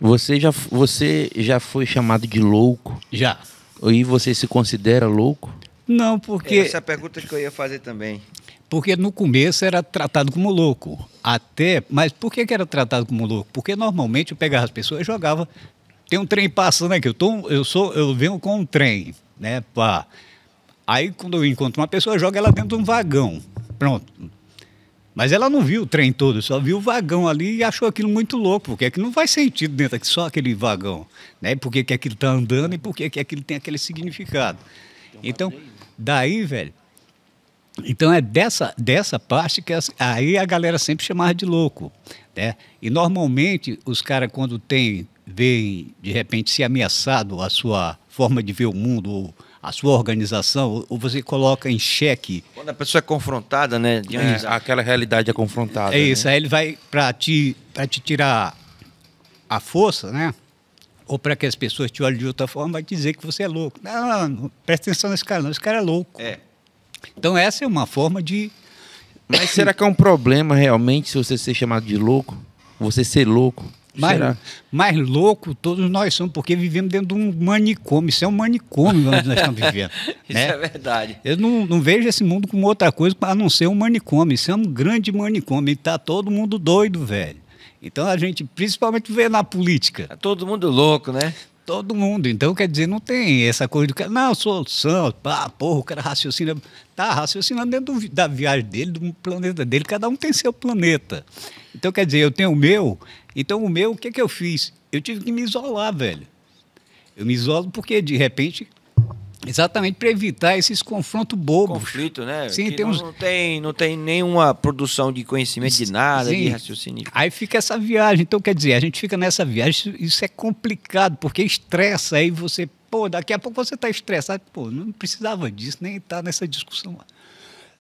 Você já, você já foi chamado de louco? Já. E você se considera louco? Não, porque. Essa é a pergunta que eu ia fazer também. Porque no começo era tratado como louco. Até. Mas por que, que era tratado como louco? Porque normalmente eu pegava as pessoas e jogava. Tem um trem passando aqui, eu, tô, eu, sou, eu venho com um trem, né? Pá. Aí quando eu encontro uma pessoa, joga ela dentro de um vagão. Pronto. Mas ela não viu o trem todo, só viu o vagão ali e achou aquilo muito louco, porque é que não faz sentido dentro aqui só aquele vagão, né? Por que, que aquilo está andando e por que, que aquilo tem aquele significado. Então, então daí, velho, então é dessa, dessa parte que as, aí a galera sempre chamava de louco, né? E normalmente os caras quando tem, veem de repente se ameaçado a sua forma de ver o mundo ou a sua organização, ou você coloca em xeque. Quando a pessoa é confrontada, né? É, aquela realidade é confrontada. É né? isso, né? aí ele vai para te, te tirar a força, né? Ou para que as pessoas te olhem de outra forma, vai dizer que você é louco. Não, não, não presta atenção nesse cara, não, esse cara é louco. É. Então essa é uma forma de. Mas será que é um problema realmente se você ser chamado de louco? Você ser louco? mais, mais louco todos nós somos, porque vivemos dentro de um manicômio. Isso é um manicômio onde nós estamos vivendo. Isso né? é verdade. Eu não, não vejo esse mundo como outra coisa a não ser um manicômio. Isso é um grande manicômio. E está todo mundo doido, velho. Então a gente principalmente vê na política. É todo mundo louco, né? todo mundo. Então, quer dizer, não tem essa coisa do cara, não, solução, pá, porra, o cara raciocina. Tá raciocinando dentro do, da viagem dele, do planeta dele, cada um tem seu planeta. Então, quer dizer, eu tenho o meu, então o meu, o que, que eu fiz? Eu tive que me isolar, velho. Eu me isolo porque, de repente, Exatamente para evitar esses confrontos bobos. Conflito, né? Sim, que tem uns... não, tem, não tem nenhuma produção de conhecimento de nada, Sim. de raciocínio. Aí fica essa viagem. Então, quer dizer, a gente fica nessa viagem, isso, isso é complicado, porque estressa aí você, pô, daqui a pouco você está estressado, pô, não precisava disso, nem estar tá nessa discussão.